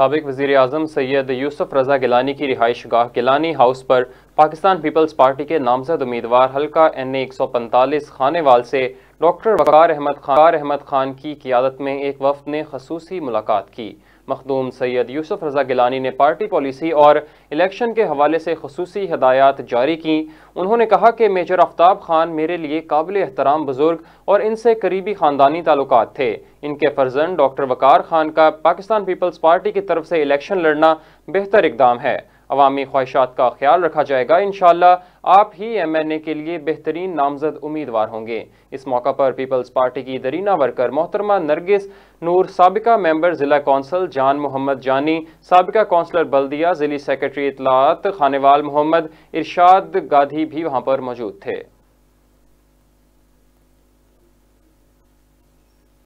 सबक वज़ी अजम सैद यूसुफ रज़ा गिलानी की रिहाइश गाह गिलानी हाउस पर पाकिस्तान पीपल्स पार्टी के नामजद उम्मीदवार हल्का एन ए एक सौ पैंतालीस खानेवाल से डॉक्टर वकार अहमद खान अहमद खान की क्यादत में एक वफद ने खसूसी मुलाकात की मखदूम सैयद यूसुफ रजा गिलानी ने पार्टी पॉलिसी और इलेक्शन के हवाले से खसूस हदायत जारी की उन्होंने कहा कि मेजर आफ्ताब खान मेरे लिए काबिल एहतराम बुजुर्ग और इनसे करीबी ख़ानदानी ताल्लुक थे इनके फर्जन डॉक्टर वकार खान का पाकिस्तान पीपल्स पार्टी की तरफ से इलेक्शन लड़ना बेहतर इकदाम है अवामी ख्वाहिशात का ख्याल रखा जाएगा इन आप ही एम एन ए के लिए बेहतरीन नामजद उम्मीदवार होंगे इस मौका पर पीपल्स पार्टी की दरीना वर्कर मोहतरमा नरगिस नूर सबका मेंबर जिला कौंसल जान मोहम्मद जानी सबका कौंसलर बल्दिया जिली सेक्रेटरी इतलात खानवाल मोहम्मद इरशाद गाधी भी वहां पर मौजूद थे